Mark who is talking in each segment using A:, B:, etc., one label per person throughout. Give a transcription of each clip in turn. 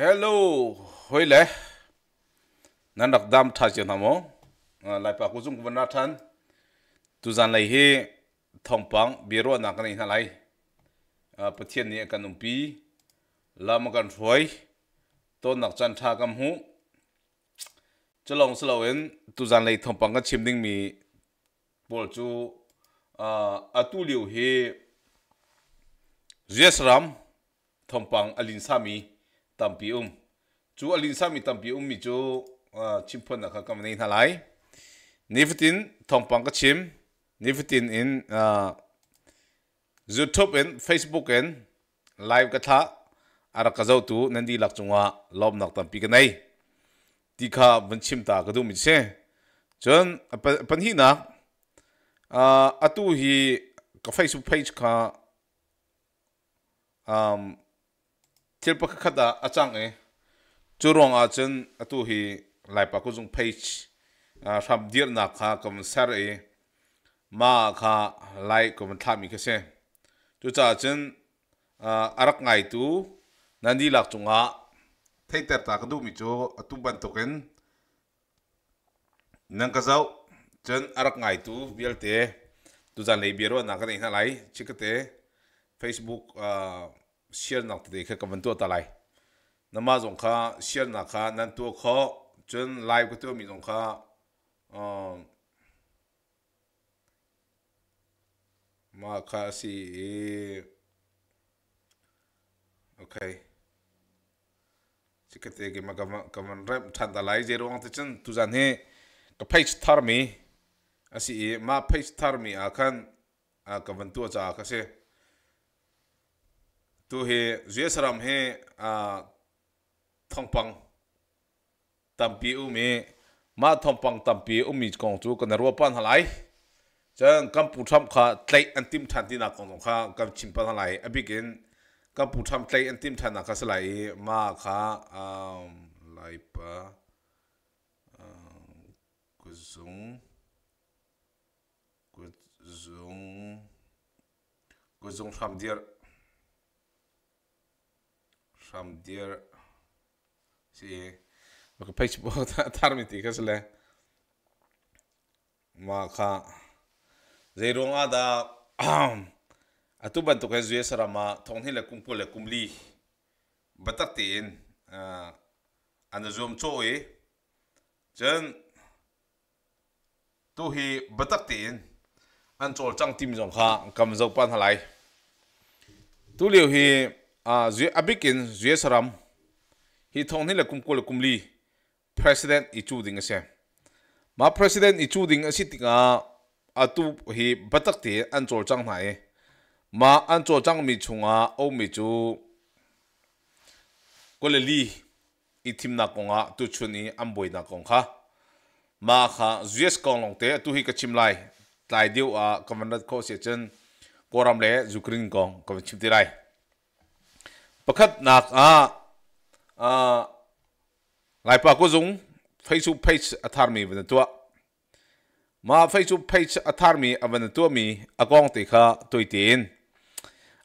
A: hello hoi le nan dak dam tha chen hamo lai pa ku jung kun na than tu zan lai he thong pang bi ro na kan ni na lai a pathian ni e kan um pi lam kan thoi to nak chan tha kam hu chalong slawin tu zan lai thong pang ka chim ding mi bol chu a tu liu he Yes Ram, Thompang Alin Sami, tầm tampi um chu alin sa mi tampi um mi chu ah, chimpon na kha kam lại. thalai niftin thompang cái chim niftin in uh, youtube in facebook in live ka thà, ở các zau tu nên đi nandi lak chunga lob nak tampi ka nei ti kha vẫn chim ta ka du mi Chân, chon pan hi na uh, ah, tu hi cái facebook page kha um thil pa kha da achang e chu rong a chen atu hi lai pa ku jung page a ram dir na kha kom sar e ma kha lai kom tha mi kese chu cha chen arak ngai tu nandi lak chunga thei ter ta kadu mi chu atu ban token nang ka zau chen arak ngai tu bial te tu ra lei biro na ka nei na lai chikate facebook uh, share nak te kha kaman to talai nama zong kha share nak kha nan to kha chen live ko to mi zong kha ma kha si okay chikate ge ma kaman kaman rap than talai je rong te chen tu jan he ka page thar mi asi ma page thar mi akan a kaman to cha kha se tu he zuesaram he a thongpang tampi umi ma thongpang tampi umi kong chu kan ro pan halai chang kam pu tham kha tlai antim than ti na kong kha kam chim pan halai abigin kam pu tham tlai antim than na kha salai ma kha um lai pa um, kuzung kuzung kuzung tham dir from there see okay page bo tarmiti kasle ma kha zeirunga da atuban to kan zuya sarama thonghi le kumpo le kumli batate in an zoom cho e chen tu hi batate in an chol chang tim jong kha kam zo pan halai tu liu hi à dưới abikin dưới saram hi thong ni là kum ko là kum li president ichu ding ase ma president ichu ding ase tinga atu à, à, hi batak te an chol chang nai ma an chol chang mi chunga o à, mi chu ko le li itim na konga tu chuni amboi na kong kha ma kha zues kong long te tu hi ka chim lai lai diu a kamanat ko se chen koram le zukrin kong kam chim ti lai khát nak à à lai pa cô zung facebook page athar mi ban tua ma facebook page athar mi avan tua mi con te kha toitin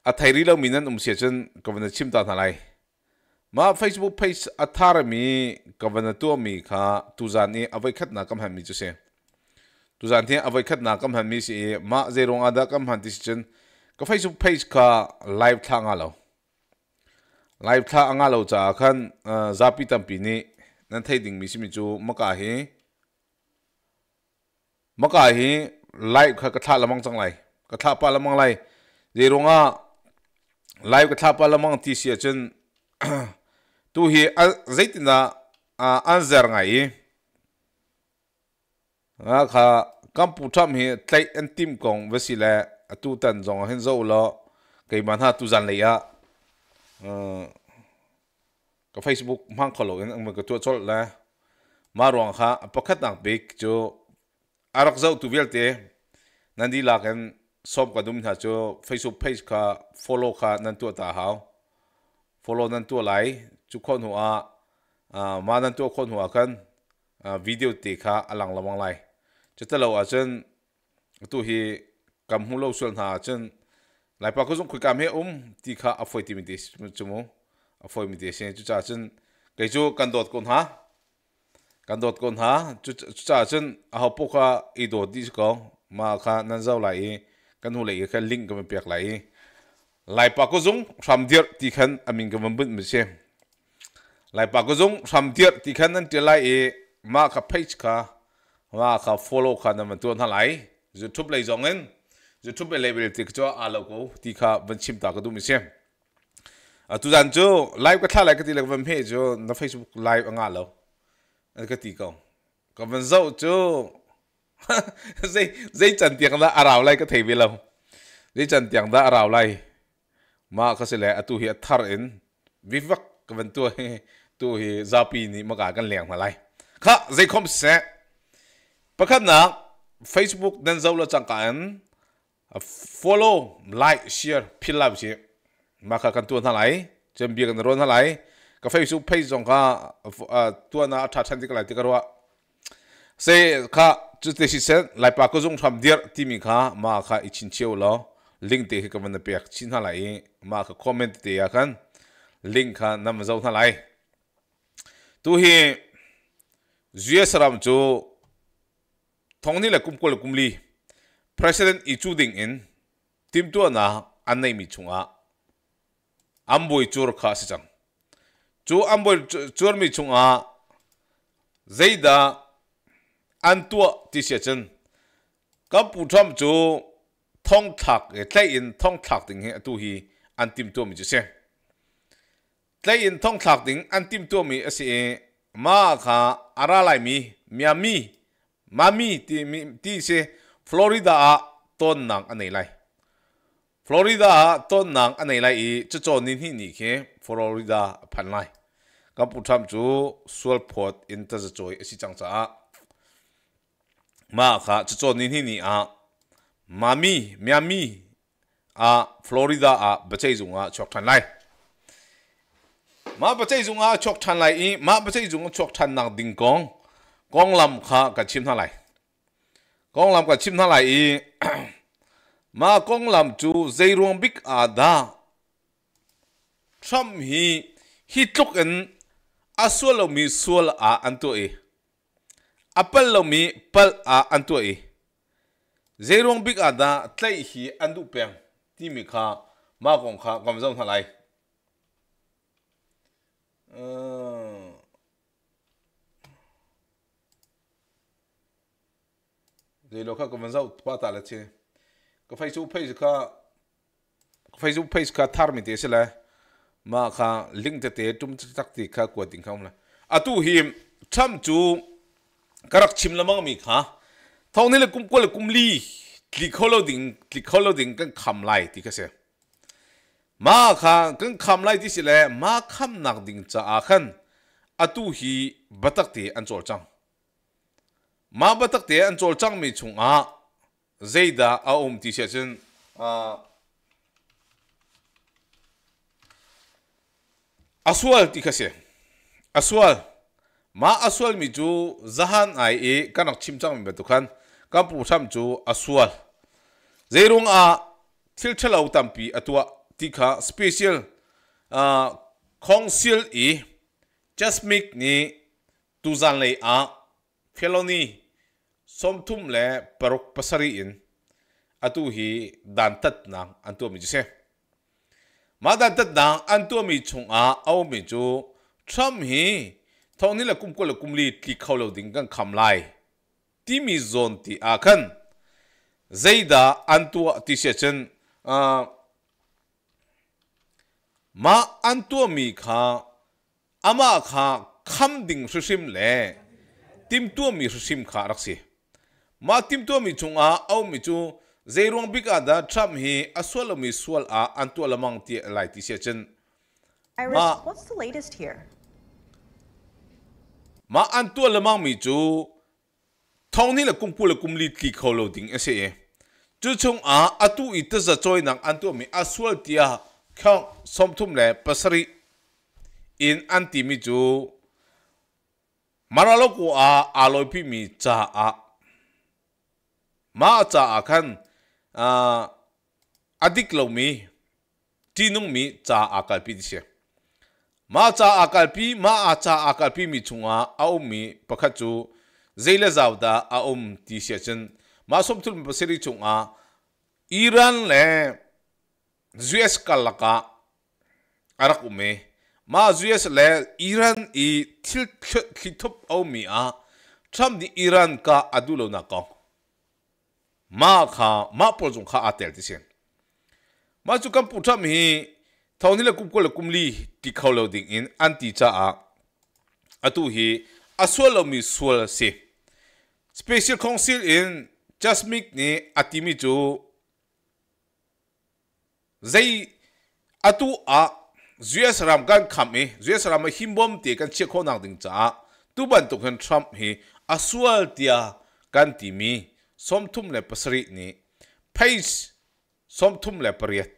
A: a thairi lo chân có sechen kovana chim ta thalai mà facebook page athar mi kovana à à tua mi kha tu tuzan ni à vậy khát na kam ham mi tu se thì the vậy khát na kam ham mi si ma zerong ada kam han ti sechen ka facebook page kha live thanga lo ไลฟ์ท่าอ่างเราจะขันซาปิตัมปีนี้นั่นที่ดิ่งมิชิมิจูมกาฮีมกาฮีไลฟ์ข้ากระทะละมังจังไรกระทะปลาละมังไรเดี๋ยวงาไลฟ์กระทะปลาละมังที่เสียจนตัวเฮอันเจตินะอันเจรไงนะข้ากัมพูชาเฮียใจอันติมกงเวสิเลตัวตันจงเห็นโซ้ละกี่มันฮะตัวจันเลยอะ ka ờ, facebook mang khalo in ang ka tu chol la ma rong kha pakhat nak bik cho arak zau tu vel te nandi la kan som ka dum tha cho facebook page ka follow kha nan tu ta hao follow nan tu à, à, à, lai chu khon hu a ma nan tu khon hu a video te kha alang lawang lai cho ta lo a chen tu hi kam hu lo sul na chen lại bao cái giống cái cảm hệ um thì khá afford thì mình đi chú mô afford mình đi xem chú cha chân cái chú cần đột con ha cần đột con ha chú cha chân học bộ khá ít đột đi có mà khá nên giàu lại cần hồ lại cái link cái mình biết lại lại bao cái giống sam điệp thì khăn anh mình cái mình bận mình xem lại bao cái giống sam điệp thì khăn nên trở lại mà khá page khá mà khá follow khá nên mình tuân hả lại YouTube lại giống anh level tik cho จะทุบเป็นเลเวลติกจ้าอาลกูที่ข้าวันชิมตากระดูมิเสียอ่ะตุจันจ้าไลฟ์ก็ท่าไลฟ์ก็ตีเล็กวันเพ่จ้าในเฟซบุ๊กไลฟ์งานเราอันก็ตีก็ก็วันเจ้าจ้า dây dây chân tiếng đã arau lại cái thầy vi lâu dây chân tiếng đã arau lại mà cái sự lẽ tu hi thar in vi vắc cái vấn tu hi tu hi zapi ni mà cả cái lẹng mà lại khá dây không sẽ bắt khăn nào Facebook nên dâu là chẳng cả anh Uh, follow like share pin lại chi Mà các kan tuân tha lai chen bi kan ron tha lai Các facebook page trong cả tuân na tha chan ti ka lai ti ka ro se kha chu te si sen lai pa ko jong tham dir ti mi kha ma kha i chin cheu lo link để các man biết chin tha lai Mà các comment để ya kan link kha nam dấu tha lai tu hi zuya saram chu thong ni la kum ko la kum li President Ichu Ding in tim tu na an nei mi chunga amboi chur kha si chang chu amboi chur mi chunga zeida an tu ti se chen ka pu tham chu thong thak e eh, tlai in thong thak ding he tu hi an tim tu mi chu se tlai in thong thak ding an tim tu mi ase ma kha ara lai mi mi mi ma mi ti mi ti se ฟลอริดาต้นนังอันไหนไรฟลอริดาต้นนังอันไหนไรอีจะจอนี่ที่นี่เคฟลอริดาพันไรกับผู้ทำจูสวลพอดอินเตอร์จอยสิจังจ้ามาค่ะจะจอนี่ที่นี่อ่ะมามีมีมีอ่ะฟลอริดาอ่ะประเทศจุงอ่ะชกทันไรมาประเทศจุงอ่ะชกทันไรอีมาประเทศจุงชกทันนังดิงกองกองลำค่ะกับชิมทันไร光臨個簽他嚟，嘛光臨做最容易阿達，出面去捉人，阿說了咪說了阿安多誒，阿笨了咪笨阿安多誒，最容易阿達再去安度病，啲咪卡嘛講卡咁樣他嚟，嗯。เลยโลค่ะก็มันจะอุดปาตาละเชก็ไฟซูเพจค่ะไฟซูเพจค่ะทาร์มิเตสิละมาค่ะลิงเตเตจุ่มจักติค่ะกวดติงเขาละอะตูหิมชั่มจูกรักชิมละมังมีค่ะเท่านี้เลยกุมกวลกุมลีคลิกเขาเราดิ่งคลิกเขาเราดิ่งกันคำไล่ที่ก็เสียมาค่ะกันคำไล่ที่สิละมาคำหนักดิ่งจะอาขันอะตูฮีบัตักตีอันโจรจังมาบัตักเตะอันโจลจังมีชงอาเจดาอาอมที่เชื่อฉันอ่าอสวลที่เขาเสียอสวลมาอสวลมีจูจหันไอเอกันักชิมจังมีแบบตุกันกัมพูชัมจูอสวลเจรุงอาทิลเชลเอาตัมปีอตัวที่เขาสเปเชียลอ่าคองซิลอีจัสมิกนี่ตุจันเลยอา Felony somthum le paruk pasari in atu hi dan tat na an tu mi ma dan tat na an tu chung a au mi chu tham hi thong ni la kum ko la kum li tli khaw lo ding kan kham lai ti mi zon ti a khan zaida an tu ti se chen a ma an tu kha ama kha kham ding su sim le tim tu su sim kha rak si mà tim tôi mi chung à, au mi chu zeirong big ada tham hi aswal mi swal a antu lamang ti lai ti se chen ma what's the latest here ma antu lamang mi chu thong ni la kum pu la kum li ki kho lo ding ase e chu chung a atu giờ za choi an antu mi aswal ti a khang som thum le pasari in anti mi chung, mà maralo ko à, aloi pi mi cha à Ma'a cha'a kan adik lo mi tinung mi cha'a aqalpi dixie. Ma'a cha'a aqalpi, ma'a cha'a aqalpi mi chunga a'u mi pakachu zayla zawda a'u di dixie chen. Ma'a somtul mi pasiri chunga Iran le zuyes kalaka laka arak u um me. Ma'a zuyes le Iran i til kitup a'u mi a tram di Iran ka adu lo na kong. ma kha ma pol jung kha atel ti sen ma chu kam pu tham hi thoni le kum ko le kum li ti khaw lo ding in anti cha a atu hi aswal lo mi swal se special council in jasmik ni atimi chu zai atu a zues ram kan kham e zues ram himbom te kan che kho nang ding cha tu ban tu kan tham hi aswal tia kan ti mi som thum le pasri ni phais som thum le pariat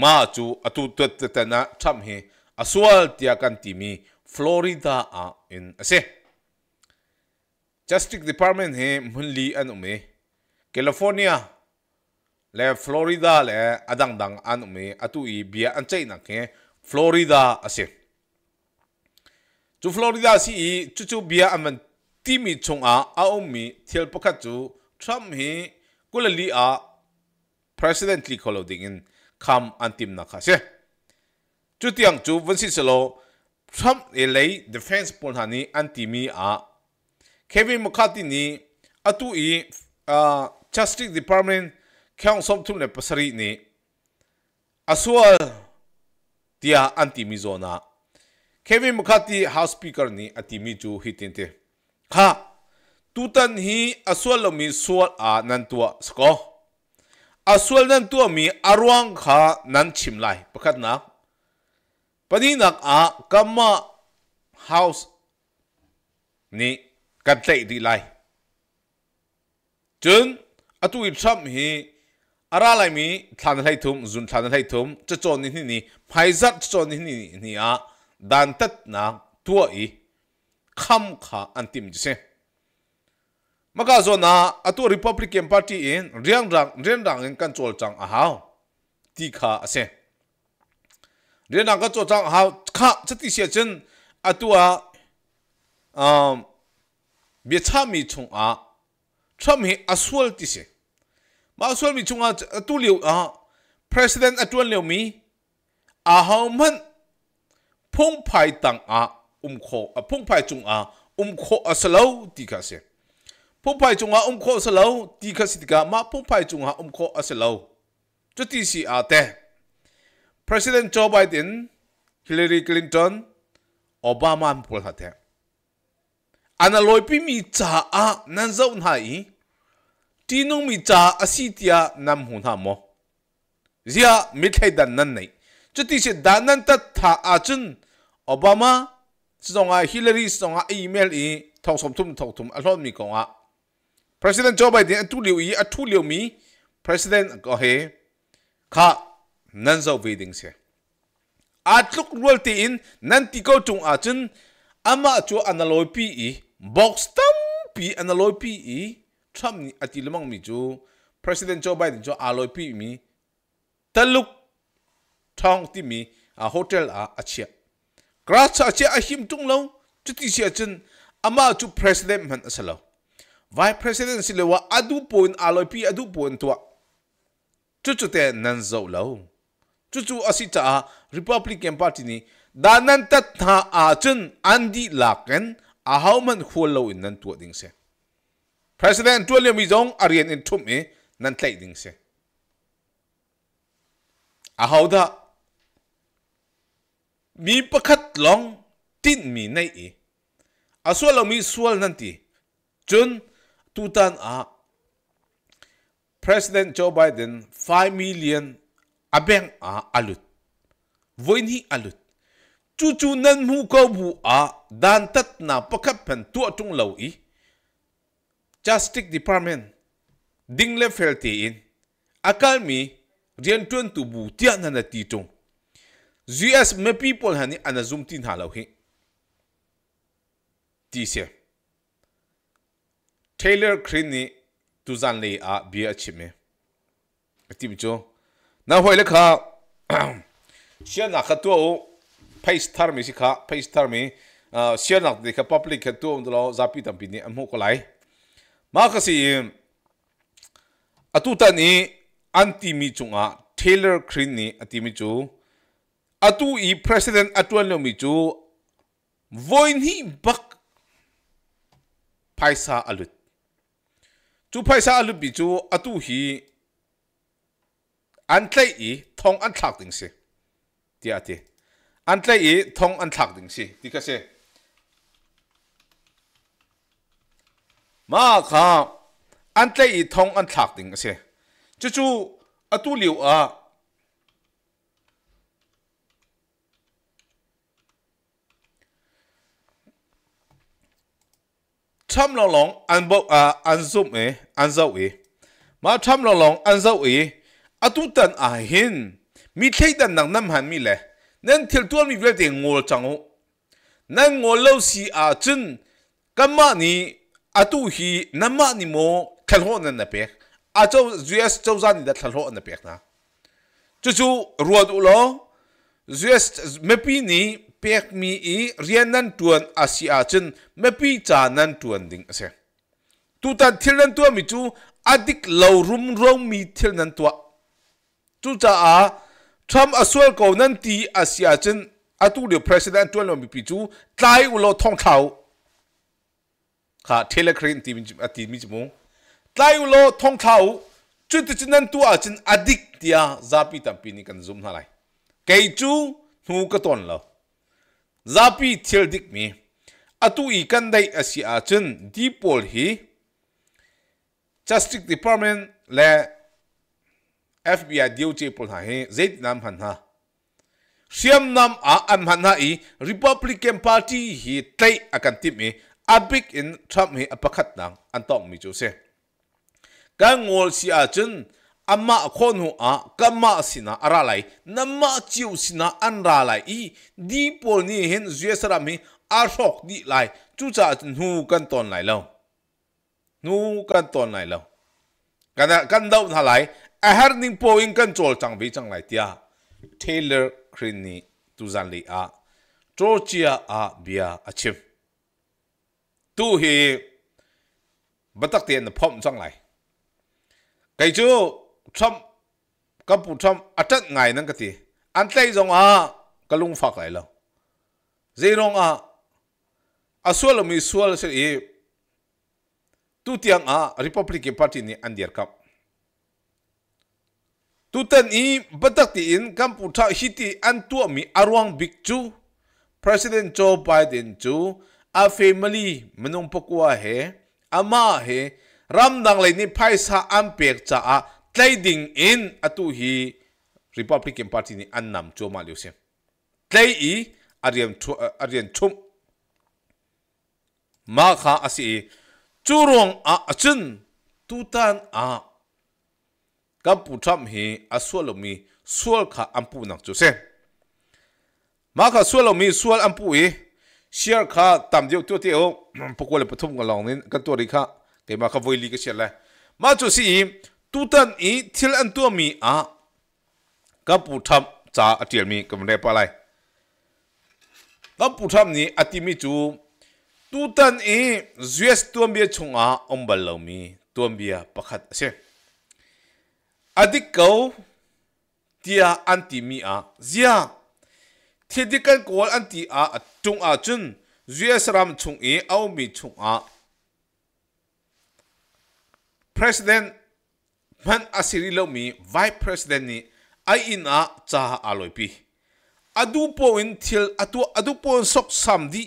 A: ma chu atu tut na tham hi aswal tia kan ti mi florida a in ase justice department he mhunli an ume california le florida le adang dang an ume atu i bia an chei na ke florida ase chu florida si chu chu bia an ทีมีชงอาอาอมีเที่ยวปักจูทรัมป์ฮกุลลีอา president ลีคอลดิ้งินคำอันติมนักเสียจุดยังจูวันสิสโลทรัมป์เอเลย์ดิฟเอนซ์ปนหันีอันติมีอาเควินมคัตินีอตุอีอ่า justice department แข่งสมทุนเนปสรีนีอสวที่อันติมิโซนาเควินมคัติ house speaker นี้อันติมิจูฮิตินเตข้าตุตันฮีอาสวลมีสวลอานันตัวสกออาสวลนันตัวมีอารวงข้านันชิมไลประคตนักปนีนักอากรรมเฮาส์นี่กันเตะดีไลจนอาตุอิทรัมฮีอารไลมีทานไลทุ่มจุนทานไลทุ่มจะจนนี่นี่ไพจัตจนนี่นี่นี่อาดันตัดนักตัวอี k a m kha an tim ji se maka zo na atu republican party in riang rang rian rang in kan chol chang a hao ti kha ase rian rang kan chol chang hao kha chati se chen atua um bia cha mi chung a cham hi aswal ti se ma aswal mi chung a tu liu a president atuan liu mi a hao man phong pai tang a um kho a phung phai chung a um kho a salo ti kha se phung phai chung a um kho salo ti kha si ka ma phung phai chung a um kho a salo chu ti si a te president joe biden hillary clinton obama an pul ha te ana loi pi mi cha a nan zau na i ti nong mi cha a si tia nam hun ha mo zia mi thai dan nan nei chu ti se dan nan ta tha a chun obama zonga Hillary zonga email i thau som thum thau thum alhon mi konga President Joe Biden atu liu i atu liu mi President go he kha nan zo wedding se atluk rol ti in nan ti ko chung a chin ama chu analoi pi i box tam pi analoi pi i Trump ni ati lemang mi chu President Joe Biden chu aloi pi mi taluk thong ti mi a hotel a achia kra cha che a him tung lo chu ti sia chen ama chu president man asalo vai president si lewa adu point aloi pi adu point to chu chu te nan zo lo chu chu asi cha republican party ni danan ta tha a chen andi laken a hauman khol lo in nan tu ding se president tu le mi jong arian in thum e nan tlai ding se a hauda mi pakhat long tin mi nei i aswal mi sual nanti chun tutan a president joe biden 5 million abeng a alut voin hi alut chu chu nan mu ko bu a dan tat na pakhat pen tu atung lo i justice department ding le felte in akal mi rian tu bu tia na na ti tung US me people hani ana zum tin ha lo hi ti se Taylor Crini tu zan le a bi a chi me tim cho na hoi le kha shia na kha tu o pace tar mi si kha pace tar mi shia na de kha public kha tu lo zapi tam pi ni amho ko lai ma kha si atu ta ni anti mi chunga Taylor Crini ati mi chu atu i president atuan lo mi chu voin hi bak paisa alut chu paisa alut bi chu atu hi an tlai i thong an thak ding se ti ate an tlai i thong an thak ding se ti ka se ma kha an tlai i thong an thak ding se chu chu atu liu a tam lo long an bo a an zo me an zo e ma tam lo long an zo e a tu tan a hin mi thei dan nang nam han mi le nen til tu mi ve de ngol chang o nen ngo lo si a chin kam ma ni a tu hi nam ma ni mo khal ho na pe a zo zues zo za ni da khal ho na pe na zu zu ruo du lo zues me pi ni เปียกมีอีเรียนนั่นตัวอาศัยอาจันไม่ปีจานั่นตวดิ่งเสียตุตันที่นั่นตัวมิจูอดิกเลารุมเรงมีที่นั่นตัวจูจ้าอาทรัมอสวลกอนั่นตีอาศัยอาจันอาตูเดียวประธานัวิบดนมีปีจูตายอุลท่องเท้าค่ะเทเลครีนตีมิจอตีมิจมูตายอุลท่องเท้าจุดที่นั่นตัวอาจันอดิกเดียอาปิตัมปีนี้กันซุมอะไรเกจูนูกระตนแล้ว zapi thil dik mi atu i kan dai asia chun dipol hi justice department le FBI DOJ pol ha he zait nam han ha siam nam a an han ha i republican party hi tlai akan tip mi abik in trump hi apakhat nang an tong mi chu se ka ngol si a chun ama khon hu a kama sina ara lai nama chiu sina an ra lai i di pol ni hen zue sara mi a shok di lai chu cha nu kan ton lai lo nu kan ton lai lo kana kan dau tha lai a har ning po in kan chol chang bi chang lai tia taylor krini tu zan li a trochia a bia a chim tu hi batak tien phom chang lai cái chú thăm có bù thăm à chắc ngày nâng cái gì anh thấy giống à cái lùng phật lại lắm gì giống à à xua là mình xua là sẽ tu tiếng à Republican Party ni anh điệp cấp tu tên ý bất đắc thì in cầm bù thăm hít thì anh tua mi aruang big chu President Joe Biden chu a family menung pokua he ama he ramdang dang ni phai ampek cha a tleiding in atu hi Republican Party ni an nam cho ma liu sem tlei i arian thu eh, arian thum ma kha asi churong a achun tutan a kampu tham hi aswalomi sual kha ampu nak chu se ma kha sualomi sual ampu i share kha tam dio tu te o pokole pathum ka long nin ka tori kha ke ma kha voili ka share la ma chu si tu tan i thil an tu mi a ka pu tham cha atil mi kam re pa lai ka pu tham ni ati mi chu tu tan i zues tuam mi chung a om bal lo mi tuam bia pakhat se adik ko tia anti mi a zia thidikan kol anti a atung a chun zues ram chung i au mi chung a president man asiri lo mi vice president ni ai in a cha aloi pi adu po in thil atu adu po sok sam di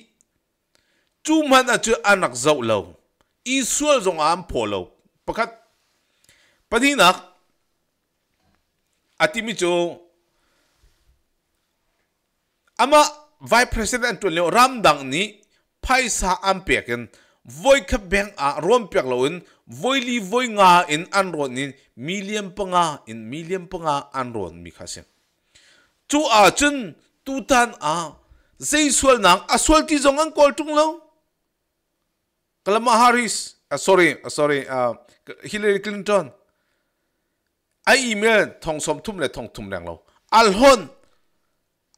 A: chu man a chu anak zau lo i sual zong am po lo pakat padi nak atimi chu ama vice president to le ramdang ni phaisa ampeken voi kha bang a rom pek lo voi li voi nga in an ron in million pa in million pa an ron mi kha se chu a chun tu tan a zai sual nang a sual ti zong an kol tung lo kalama harris uh, sorry uh, sorry uh, hillary clinton a email thong som thum le thong thum lang lo al hon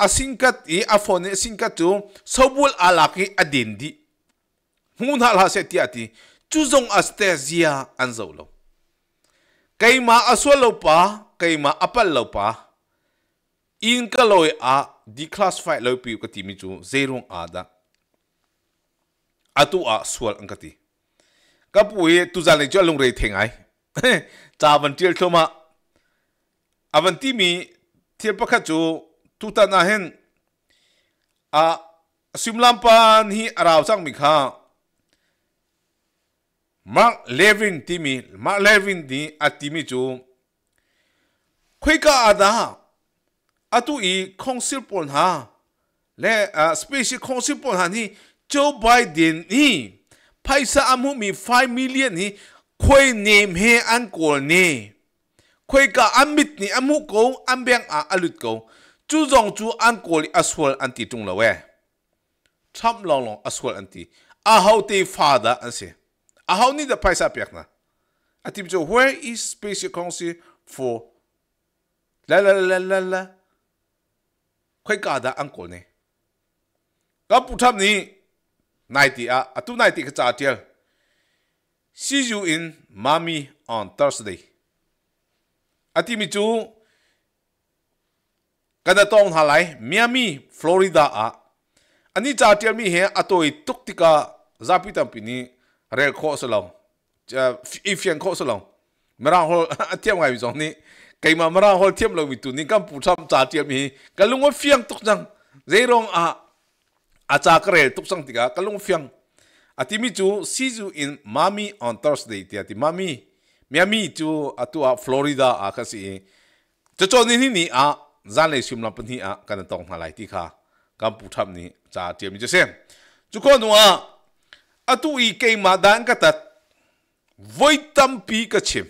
A: a singkat i a phone singkat tu sobul alaki adin hun hal ha se ti ati chu zong astezia an zo lo kai ma aswa lo pa kai ma apal lo pa in ka loi a declassified lo pi ka ti mi chu zerong a da atu a sual an ka ti ka pu he tu za le cho lung re theng ai cha van tiel thoma avan ti mi thiel pakha chu tu ta na hen a simlam pan hi arau chang mi kha Mark Levin timi Mark Levin di atimi chu khoika ada atu i council pon ha le special council pon ha ni Joe Biden ni paisa amu mi 5 million ni khoi name he an ko ni khoika amit ni amu ko ambeng a alut ko chu zong chu an ko li aswal anti tung lawe tham long long aswal anti a how te father an se Ahouni da paisa perna. Ati bito, where is Special Counsel for la la la la la khoi ka da uncle ne ka pu tham ni nai ti a atu nai ti ka cha tial see you in mommy on thursday ati mi chu kada tong halai miami florida a ani cha tial mi he atoi tuktika zapitam pini เรียกโคสลงจะอีเฟียงโคสลงมร่างหัวเทียมไงวิจงนี่ไก่มามร่างหัวเทียมเราวิตุนี่ก็มพูชาจ่าเทียมฮีกัลุงว่าเฟียงตุกจังเจรองอาอาจารย์เรตุกจังติกากัลุงเฟียงอาทิมิจูซีจูอินมามีออนทอร์สเดย์ที่อาทิมามีมีอามีจูอาตัวฟลอริดาอาคัสิจะจอนี่นี่อาจานเลยชิมลำพันที่อากันต้องมาไหลที่ค่ะกัมพูชานี่จ่าเทียมจะเสียงจุกคนว่า atu i ke madan ka tat voi tam pi ka chim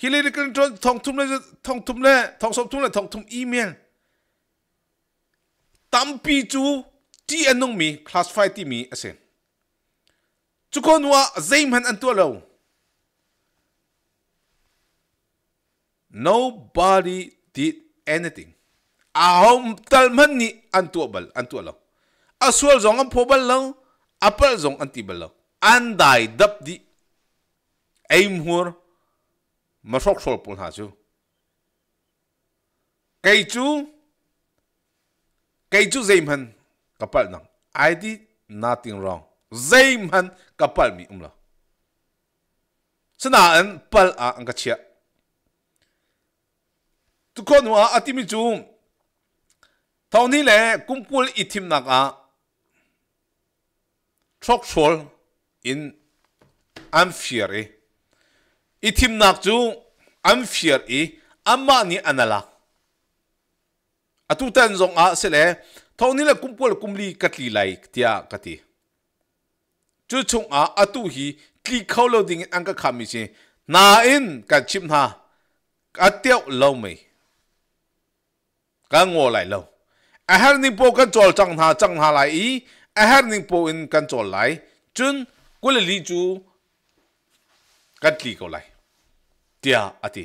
A: Hillary Clinton thong thum le thong thum le thong sop thum le thong thum email tam pi chu ti anung mi classify ti mi asen chu kon wa zaim han an tu lo nobody did anything ahom talman ni an tu bal an tu lo asual zong an phobal lo apal zong an tibal lo an dai dap di aim hur ma sok sol pul ha chu kai chu kai chu zaim han kapal nang i did nothing wrong zaim han kapal mi umla sana an pal a an ka chia tu ko nu a atimi chu thawni le kumpul ithim nak a structural in amphere i ithim nak chu amphere i ama ni anala atu tan zong a sele thoni la kumpol kumli katli lai tia kati chu chung a atu hi tli khawlo ding ang ka khami chi na in ka chim na ka tiao lo mai ka ngo lai lo a har ni po kan chol chang tha ha lai i har ning po in control lai chun kul li chu kat li ko lai tia ati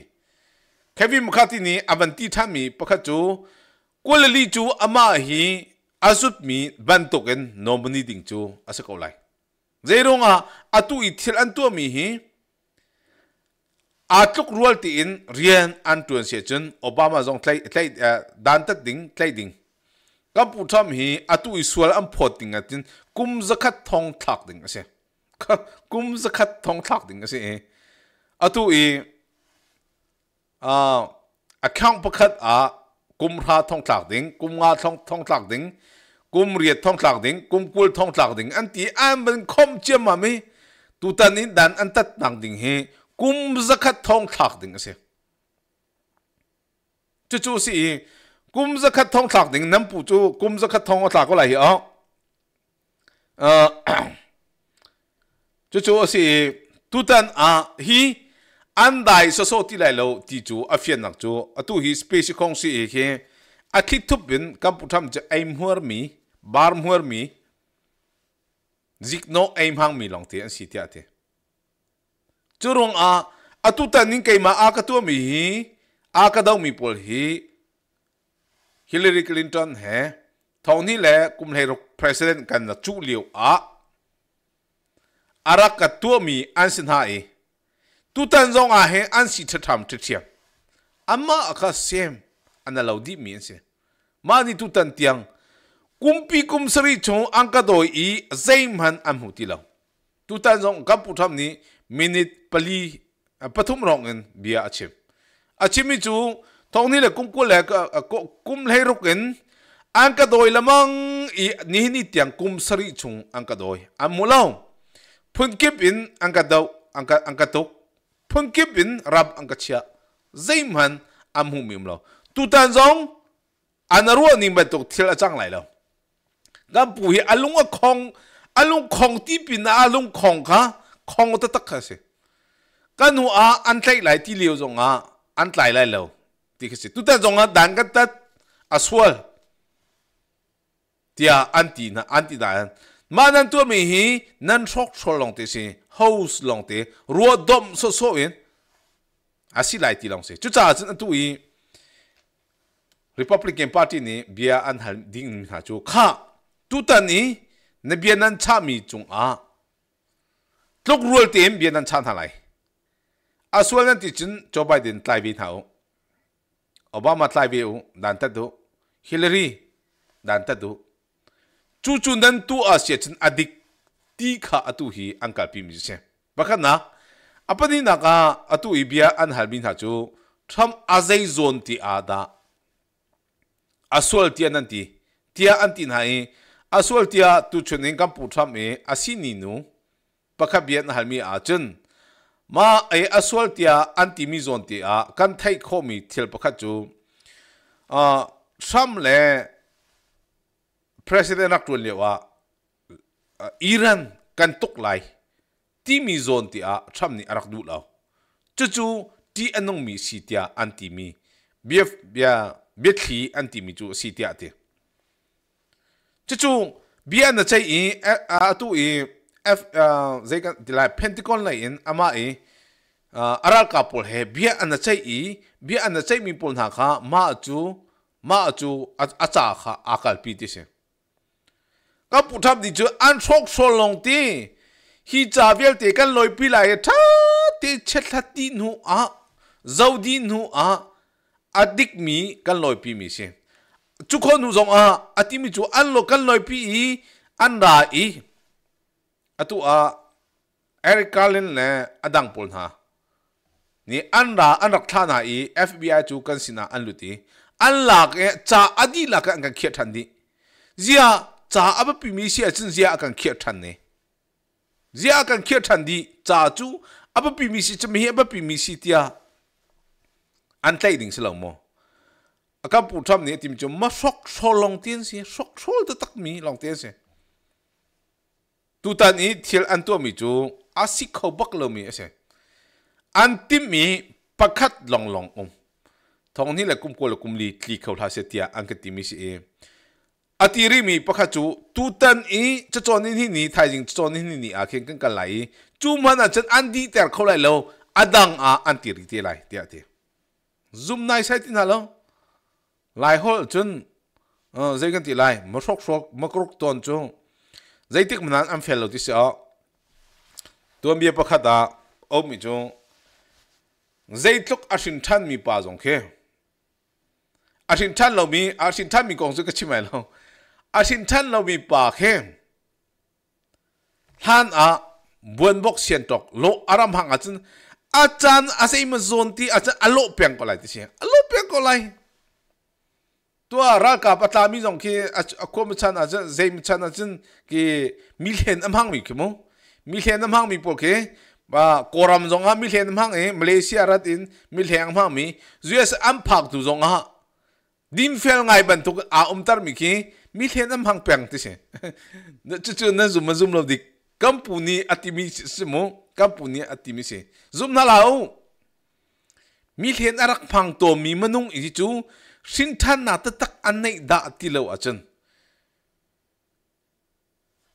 A: kevin mkhati ni avanti thami pakha chu kul li chu ama hi asut mi ban token nomini ding chu asako lai zeirunga atu ithil tu mi hi atluk rual ti in rian an tuan se chun obama zong tlai tlai eh, dan tat ding tlai ding กัมพูชามีอัตุอิสวลอัมพอดิงกันกุมสกัดทองทักดิงกันใช่กุมสกัดทองทักดิงกันใช่อัตุอีอ่าอัคังปะคัดอากุมราทองทักดิงกุมอาทองทองทักดิงกุมเรียดทองทักดิงกุมกุลทองทักดิงอันที่อันเป็นคมเจียมมามีตุตันนี้ดันอันตัดนางดิงเฮกุมสกัดทองทักดิงกันใช่จู่ๆสิ่ง khát kum za khat thong thak ding nam pu chu kum za khat thong thak ko oh. ờ chú chú chu si tutan a hi an dai so số ti lai lo ti chú a fian nak chu a tu hi space khong si he a thi thup bên kam pu tham cha em huar mi bar huar mi zik no em hang mi lòng tiền, an si thế, chú te à, rong a atu ta ning kai ma a ka tu mi hi a ka dau mi pol hi Hillary Clinton he thong ni le kum le president kan na chu liu a ara ka tu mi an sin ha e tu tan zong a he an si tha tham tha chiam amma aka sem ana lo di mi sin ma ni tu tan tiang kumpi kum sari chong ang ka doi i zaim han am hu ti lo tu tan zong ka pu tham ni minute pali pathum rong en bia achim mi chu ทองนี้แหละกุ้มกุ้แหละก็กุ้มให้รุกินอังกัดโดยละมังอีนี่นี่เตียงกุ้มสริชุงอังกัดโดยอันมูลาวพุ่นกิบินอังกัเดาอังกัดอังกดตกพุ่นกิบินรับอังกัดเชียเซมันอันหูมีมลาวตุตันซองอันรัวนี่มบตกท่ละจังไรลแล้วกันปุยอันลุงก็คงอันลุงคงที่ปินอันลุงคงค่ะคงตะตะค่ะสิกันหัวอันไหลไหลที่เลี้ยวจงอ่ะอันไหลไหลแล้ว tikisi tuta zonga dan kan tat aswal tia anti na anti dan ma nan tu mi hi nan chok chol long te si house long te ruo dom so so in asi lai ti long se chu cha chen tu i republican party ni bia an hal ding ha chu kha tu ta ni ne bia nan cha mi chung a tlok ruol te bia nan cha na lai aswal nan ti chin joe biden tai bi thao အိုဘားမာတလိုက်ဗီဦးဒန်တက်ဒူဟီလရီဒန်တက်ဒူချူချွန်ဒန်တူအာရှေချန်အဒစ်တီခါအတူဟီအန်ကာပီမီရှေဘခနာအပဒီနာကအတူအီဘီယာအန်ဟာဘင်ဟာချူထမ်အဇေဇွန်တီအာဒါအဆွလ်တီယနန်တီတီယာအန်တီနာဟီအဆွလ်တီယာတူချွန်ငကမ်ပူထမ်မေအစီနီနူပခဘီယန်ဟာမီအာချန်มาไออสวลเตียอันติมิจอนติอากันไทยโคมีเทียลปะคัจูอ่าซ้ำเล่ประธานาธิบดีว่าอิรันกันตกไลทีมิจอนติอาซัมนี่รักดูแล้วจู่ๆที่อันนงมีสิทธิอันติมีเบฟเบียเบียทีอันติมีจูสิทธิอาเตจู่จู่เบียนจะใช้อีอาตุวอี f zai uh, kan pentagon lai in ama à, e à, aral ka pol he bia an chai i bia an chai mi pol na kha ma chu ma chu acha kha akal pi ti se ka pu tham di chu an chok so long ti hi cha vel te kan loi pi lai tha ti chet la ti nu a zau di nu a adik mi kan loi pi mi se chu kho nu zong a ati mi chu an lo kan loi pi i an ra i အတူအာအရစ်ကာလင်လဲအဒန့်ပုန်ဟာနီအန်ရာအန်ရခါနာအီ FBI ချူကန်စီနာအန်လူတီအန်လာကဲဇာအဒီလာကငါခေထန်ဒီဇီယာဇာအပပီမီစီအချင်းဇီယာအကန်ခေထန်နေဇီယာကန်ခေထန်ဒီဇာချူအပပီမီစီချမီအပပီမီစီတီယာအန်တိုက်ဒင်းစလောမောအကပူထမ်နေတိမချမဆော့ဆော့လောင်တင်းစီဆော့ဆော့တတက်မီလောင်တင်းစီ tu ta ni thiel an tu mi chu a si kho bak lo mi ase an tim mi pakhat long long om thong ni la kum ko la kum li tli kho la se tia an ka ti mi si e atiri mi pakhat chu tu tan i cha chon ni ni thai jing chon ni ni a khen kan ka lai chu ma na chan an di ter kho lai lo adang a an ti ri ti lai tia ti zum nai sai tin na lo lai hol chun ờ dây gan ti lai mà sốc sốc mà krok ton chung 热带木兰，安菲尔洛蒂说：“多米耶伯克达，欧米中，热带阿什顿米巴棕榈，阿什顿罗米，阿什顿米康苏克什梅罗，阿什顿罗米巴棕，他那布恩博仙桃，罗阿拉芒阿珍，阿珍阿塞伊马佐恩蒂，阿珍阿洛比亚克莱蒂西，阿洛比亚克莱。”ตัวรากับอัตามีสองคีอะคุมชันอาจจะเจมชันอาจจะกีมิเลนอัมฮังมีคือมั้งมิเลนอัมฮังมีพวกเคบ่ากรามจงฮามิเลนอัมฮังเอมาเลเซียรัฐอินมิเลนอัมฮังมี US อัมพักตุจองฮาดิมเฟลไงบันทุกอาอุมตาร์มีคีมิเลนอัมฮังเปียงติเชนจุจุนั่นซุมซุมเราดิกัมปูนีอัติมิสิมุกัมปูนีอัติมิเชซุมนั่นเล่ามิเลนอารักพังตัวมีมนุ่งอีจู sinh than nà tất tắc anh này đã dạ tì lâu ở à chân.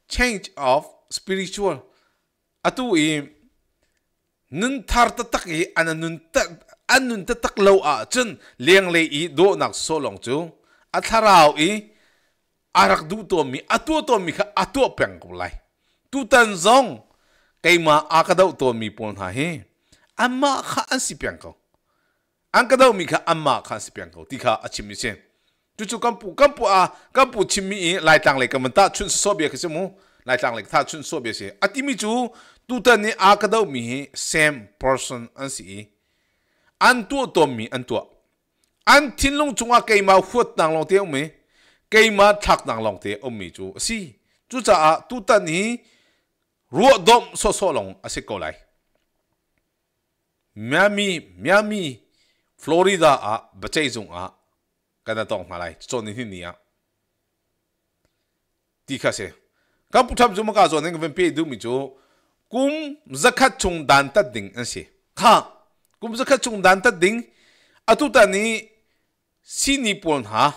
A: Change of spiritual. Atu à, i nun thar tất tắc i anh nun tất anh nun tất tắc lâu ở à chân liang lệ i đỗ nạc số lòng chú. At tharao à rắc du tô mi atu tô mi kha atu peng ko lai. Tu tan zong cái đầu tô mi pon ha anh Amma kha anh si peng ko an ka dau mi kha amma khan si pian ko ti kha achim mi sen chu chu kampu kampu a kampu chim mi lai tang le kam ta chun so bia khse mu lai tang le ta chun so bia se ati mi chu tu ta ni a ka dau mi same person an si an tu to mi an tu an tin long chunga ke ma huat tang long te mi ke ma thak tang long te om mi chu si chu cha a tu ta ni ruo dom so so long ase ko lai miami miami Florida 啊，不这种啊，跟他同马来做年轻人啊，的确些。刚才我们讲到，昨天我们拍的有米椒，我们只可承担特定那些。哈，我们只可承担特定。啊，都得你心里碰下，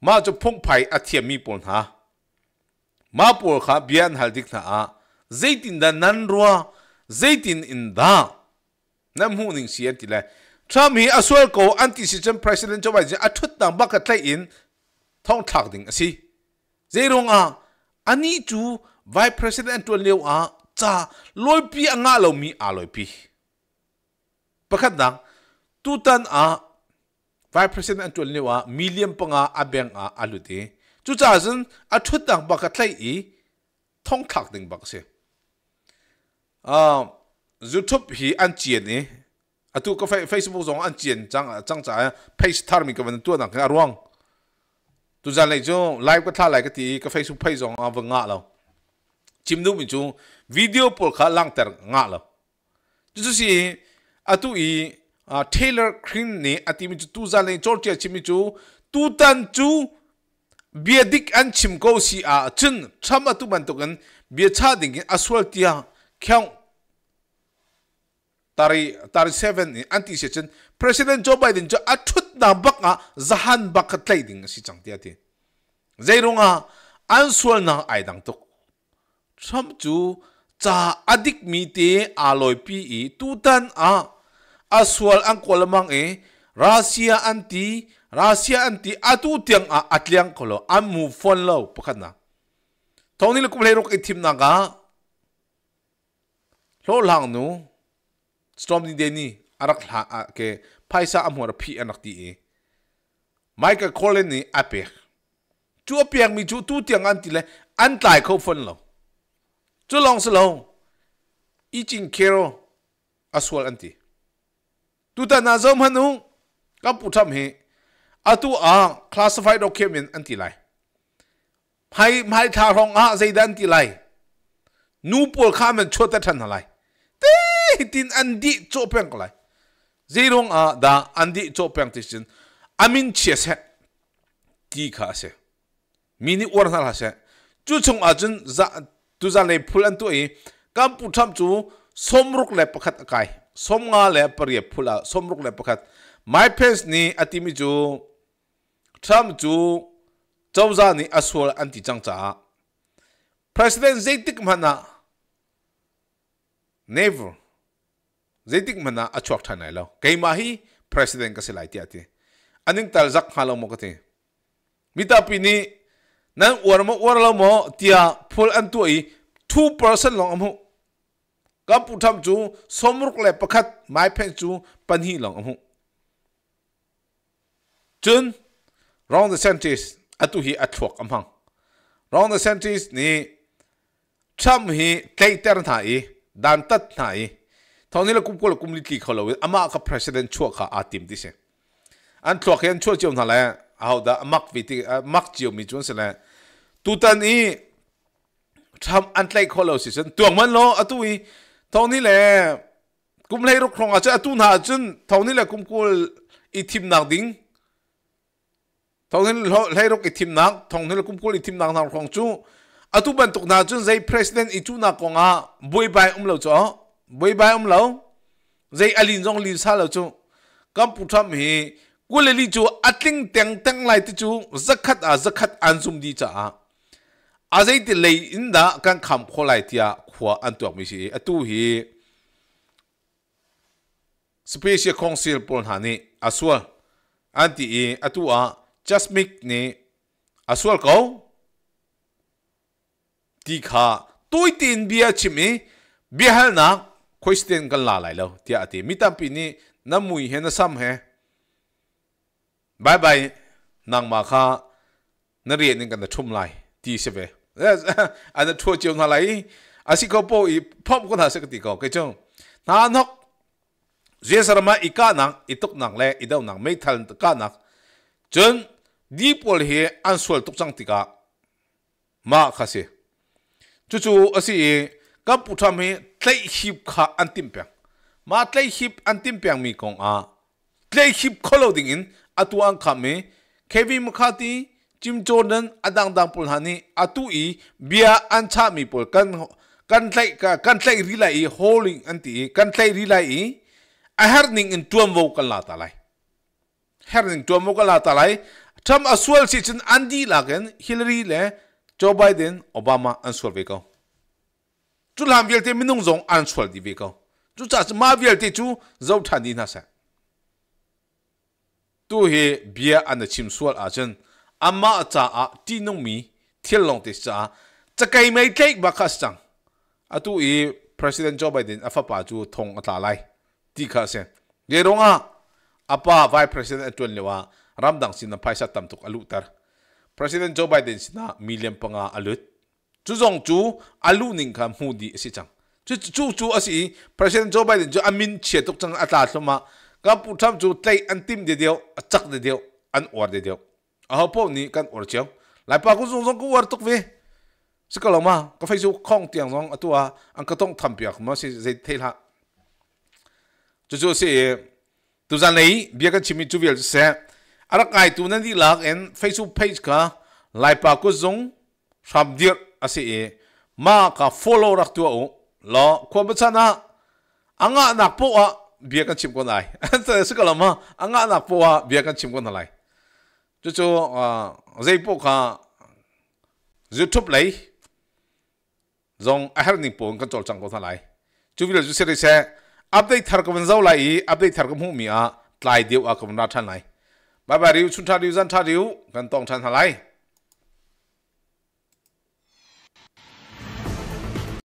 A: 马就澎湃，阿贴咪碰下，马碰下，别安海滴那啊，最近的难罗，最近的那，那么呢，是也滴嘞。传媒阿说讲，按第四任 president 做位置，阿出档白卡台银，通确定阿是。zero 啊，阿呢组，Why president 做六啊？咋，罗比阿阿老米阿罗比。白卡档，突然啊，Why president 做六啊？Million peng 啊，阿变啊，阿罗定。就造成阿出档白卡台银，通确定白说。啊，YouTube 阿安姐呢？啊，都个 Face Facebook 中按简章啊，章章 Page Tar 咪个文多人跟阿 wrong，都在那种 Live 个他来个第一个 Facebook Page 中啊文啊了，今都咪种 Video 播客浪得啊了，就是啊都以啊 Taylor Green 呢啊第咪就都在那 Georgia 今咪就都单就 Biedik an chimko si a chin chama tu man tokan bie cha dingin aswal tia kyang tari tari seven anti se chen president joe biden jo athut na bak a zahan bak khat lai ding si chang tia ti z a i r u n g a ansual na ai dang tok cham chu cha adik mi te aloi pi i tutan a aswal ang kolamang e russia anti russia anti atu tiang a atliang kolo amu f h o n lo pakhat na tawni le kumle rok i thim na ga lo lang nu สตอมดีเดนี่อารักหาเกพายซาอัมฮอร์พีอนักดีเอไมเคิลโคลนี่อาเปียจูอาเปียงมีจูตูเตียงอันตีเลอันตายเขาฟันลงจูลองสลงอีจิงเคโรอัสวลอันตีตูตานาซอมฮันุงกับปุทำเฮอาตูอาคลาสฟายด็อกเคมินอันตีไลไพ่ไพ่ทารองอาใจดันตีไลนูปูลข้ามันชดแต่ทันอะไรเต tin an di cho peng ko zirong a da andi di cho peng ti amin che se ti kha se mini or na se chu chung a jun za tu za le phul an tu e kam pu tham chu somruk le pakhat kai somnga le pari phula somruk le pakhat my pens ni atimi chu tham chu chawza ni aswal an ti chang cha president zaitik mana never zaitik mana này lâu. Cái mà hi president cái ka silai ti ati aning tal zak halo mo kati mita pini nan war mo war lo mo tia phul an tu i 2% long amu ka pu tham chu somruk le pakhat mai pen chu pan hi long amu chun round the centuries atu hi athuak amhang round the centuries ni cham hi ter thai dan tat thai thằng này là cũng có là cũng lịch kỳ khâu lâu ama cái president chua cả atim đi xem anh thuộc hiện chua chiều nào là hậu đã mắc vị thì mắc chiều mình chuẩn sẽ là tu tân ý tham anh lấy khâu lâu xem tưởng mình lo à tu ý thằng này là cũng lấy rục không à chứ à tu nào chứ thằng này là cũng có ý thìm nào đỉnh thằng này lấy rục ý thìm nào thằng này là cũng có ý thìm nào nào không chú à tu bên tục nào chứ giấy president ý chú nào còn à bôi bài ông lâu cho 喂，拜姆老，日阿林庄林沙老总，咁补充下，我嚟哩做阿丁丁丁嚟哩做 zakat 啊 zakat 安宗地咋？阿日啲嚟人呐，咁看过来啲啊，块安度咪事？阿度系，specially 公司 pon 哈呢？阿说，安度诶？阿度啊？Just make 呢？阿说，佮？睇下，对啲人比阿咩？比哈呐？khoisten kan la lai lo tia ati mitam pi ni namui he na sam he bye bye nang ma kha na ri ni kan da thum lai ti se ve a da thua chiu na lai a si ko po i phop ko na se ti ko ke chung na nok je sarma i ka na i tuk nang le i dau nang mei thal ka na chun di pol he an sual tuk chang ti ka ma kha se chu chu a si กับปุถะมีไล่หิบขาอันติมเปียงมาไล่หิบอันติมเปียงมีกองอาไล่หิบขลอดิ่งอินอตัวอังคามีเควิมคาตีจิมจอร์แดนอดังดังปุลฮานีอตุอีเบียอันชามีปุลกันกันไล่กันไล่รีไลอีโฮลิงอันตีกันไล่รีไลอีอาหารนิ่งอินตัวมวกันลาตาไลฮร์นิงตัวมวกันลาตาไลทำอสวลสิจันอันดีลากันฮิลลารีเล่โจไบเดนโอบามาอันสวลเวกา chú làm việc thì mình nông giống ăn chuột đi về câu chú chả mà việc thì chú giàu thản đi na sao tu he bia ăn chim suol à chân ama cha à ti nông mi thiên long thì cha chắc cái mấy cái bác khát chẳng, à tôi, he president Joe Biden à pháp bà chú thông à lại ti khát sang để đúng à apa vice president tuần lewa ramdang sin na paisa tamtuk alutar president Joe Biden sin na million panga alut chú dòng chú alu ninh kham mu đi sĩ chẳng chú chú chú ở sĩ president Joe Biden chú amin chia tục chẳng ata cho mà các phụ tham chú tay ăn tim để điều chắc để điều ăn uar để điều ở hậu phố này căn uar chéo lại pa cũng dùng dùng cũng uar tục về sĩ cái lòng mà có phải chú không tiếng dòng ở tua anh có tông thầm việc mà sĩ dây thế là chú chú sĩ tu ra này biết cái chim chú việc sẽ ở cái tu nên đi lạc en Facebook page cả lại pa cũng dùng sập điệp asi e ma ka follow rak tu o lo ko ma chana anga nak po a bia kan chim ko nai ta e su kala ma anga nak po a bia kan chim ko nai chu chu a zai po kha youtube lai zong a har ni po kan chol chang ko nai chu video chu se re se update thar ko ban zau lai update thar ko mu mi a tlai deu a ko na than nai ba bye riu chun tha riu zan tha riu kan tong than lai